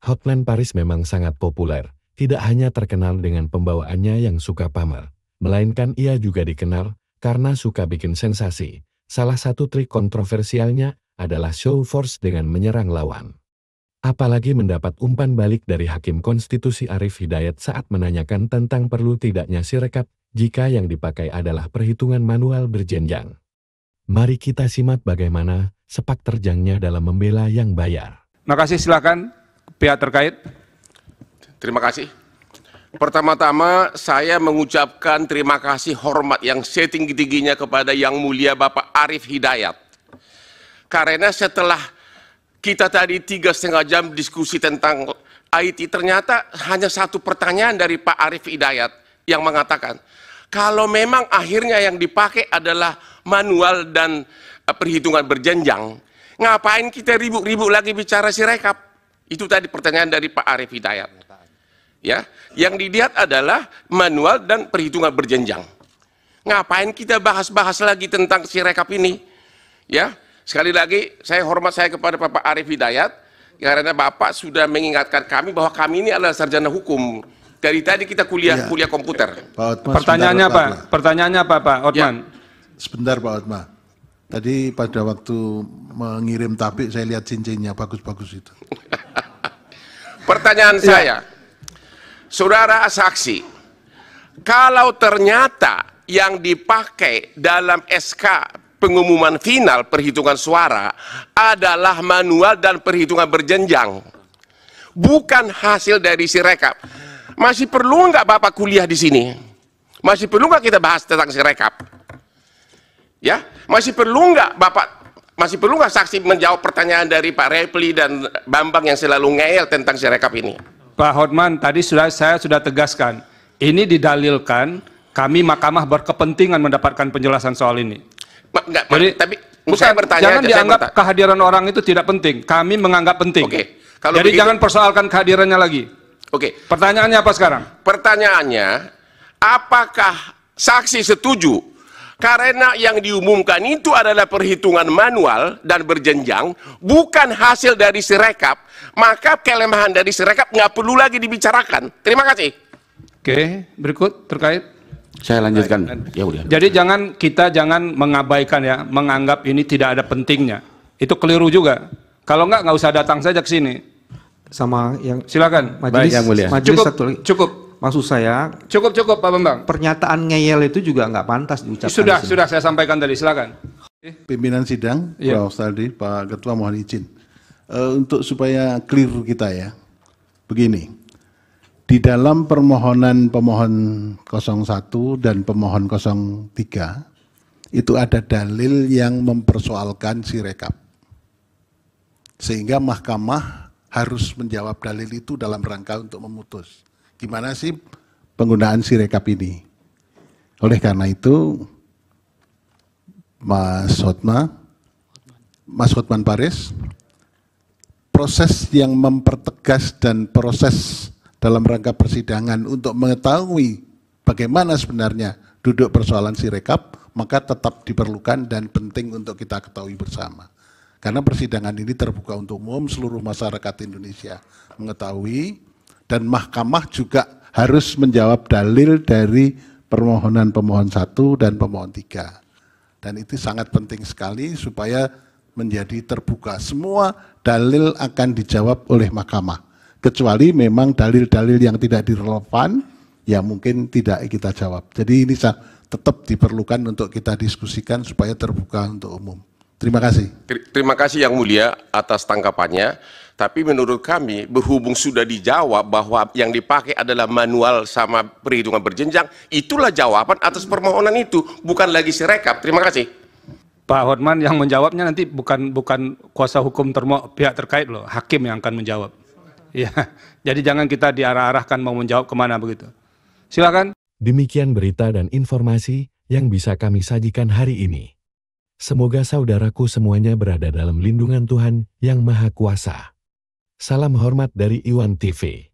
Hotline Paris memang sangat populer, tidak hanya terkenal dengan pembawaannya yang suka pamer, melainkan ia juga dikenal karena suka bikin sensasi. Salah satu trik kontroversialnya adalah show force dengan menyerang lawan. Apalagi mendapat umpan balik dari Hakim Konstitusi Arif Hidayat saat menanyakan tentang perlu tidaknya sirekap jika yang dipakai adalah perhitungan manual berjenjang. Mari kita simak bagaimana sepak terjangnya dalam membela yang bayar. Makasih silakan pihak terkait? Terima kasih. Pertama-tama saya mengucapkan terima kasih hormat yang setinggi-tingginya kepada Yang Mulia Bapak Arif Hidayat. Karena setelah kita tadi tiga setengah jam diskusi tentang IT, ternyata hanya satu pertanyaan dari Pak Arif Hidayat yang mengatakan, kalau memang akhirnya yang dipakai adalah manual dan eh, perhitungan berjenjang, ngapain kita ribu-ribu lagi bicara sirekap? Itu tadi pertanyaan dari Pak Arief Hidayat. Ya, yang dilihat adalah manual dan perhitungan berjenjang. Ngapain kita bahas-bahas lagi tentang si rekap ini? Ya, sekali lagi saya hormat saya kepada Bapak Arief Hidayat karena Bapak sudah mengingatkan kami bahwa kami ini adalah sarjana hukum. Dari tadi kita kuliah ya. kuliah komputer. Pak Otman, pertanyaannya apa? Pertanyaannya apa Pak ya. Otman? Ya. Sebentar Pak Otman. Tadi pada waktu mengirim tabik saya lihat cincinnya bagus-bagus itu. Pertanyaan ya. saya, saudara saksi, kalau ternyata yang dipakai dalam SK pengumuman final perhitungan suara adalah manual dan perhitungan berjenjang, bukan hasil dari si rekap, Masih perlu nggak Bapak kuliah di sini? Masih perlu nggak kita bahas tentang sirekap? Ya, masih perlu nggak Bapak, masih perlu nggak saksi menjawab pertanyaan dari Pak Repli dan Bambang yang selalu ngeyel tentang sirekap ini? Pak Hotman, tadi sudah saya sudah tegaskan, ini didalilkan kami Mahkamah berkepentingan mendapatkan penjelasan soal ini. Ma, enggak, Jadi, tapi bukan, saya bertanya jangan aja, dianggap saya kehadiran orang itu tidak penting. Kami menganggap penting. Oke. Kalau Jadi begitu, jangan persoalkan kehadirannya lagi. Oke. Pertanyaannya apa sekarang? Pertanyaannya, apakah saksi setuju karena yang diumumkan itu adalah perhitungan manual dan berjenjang, bukan hasil dari sirekap, maka kelemahan dari sirekap nggak perlu lagi dibicarakan. Terima kasih. Oke, berikut terkait. Saya lanjutkan. Ya, udah. Jadi jangan kita jangan mengabaikan ya, menganggap ini tidak ada pentingnya. Itu keliru juga. Kalau nggak nggak usah datang saja ke sini. Sama yang silakan. Majelis, yang mulia. Majelis cukup, Cukup maksud saya cukup cukup Pak Bambang. Pernyataan ngeyel itu juga nggak pantas diucapkan. Sudah sudah saya sampaikan tadi silakan. Pimpinan sidang ya. Pak Ustadi, Pak Ketua mohon izin uh, untuk supaya clear kita ya. Begini. Di dalam permohonan pemohon 01 dan pemohon 03 itu ada dalil yang mempersoalkan si rekap. Sehingga mahkamah harus menjawab dalil itu dalam rangka untuk memutus gimana sih penggunaan Sirekap ini. Oleh karena itu, Mas Hotma, Mas Hotman Paris, proses yang mempertegas dan proses dalam rangka persidangan untuk mengetahui bagaimana sebenarnya duduk persoalan Sirekap, maka tetap diperlukan dan penting untuk kita ketahui bersama. Karena persidangan ini terbuka untuk umum, seluruh masyarakat Indonesia mengetahui dan mahkamah juga harus menjawab dalil dari permohonan pemohon satu dan pemohon tiga. Dan itu sangat penting sekali supaya menjadi terbuka. Semua dalil akan dijawab oleh mahkamah. Kecuali memang dalil-dalil yang tidak direlevan, ya mungkin tidak kita jawab. Jadi ini tetap diperlukan untuk kita diskusikan supaya terbuka untuk umum. Terima kasih. Terima kasih Yang Mulia atas tangkapannya. Tapi menurut kami, berhubung sudah dijawab bahwa yang dipakai adalah manual sama perhitungan berjenjang, itulah jawaban atas permohonan itu, bukan lagi sirekap. Terima kasih. Pak Hotman yang menjawabnya nanti bukan bukan kuasa hukum termo, pihak terkait loh, hakim yang akan menjawab. Ya, jadi jangan kita diarah-arahkan mau menjawab kemana begitu. Silakan. Demikian berita dan informasi yang bisa kami sajikan hari ini. Semoga saudaraku semuanya berada dalam lindungan Tuhan yang Maha Kuasa. Salam hormat dari Iwan TV.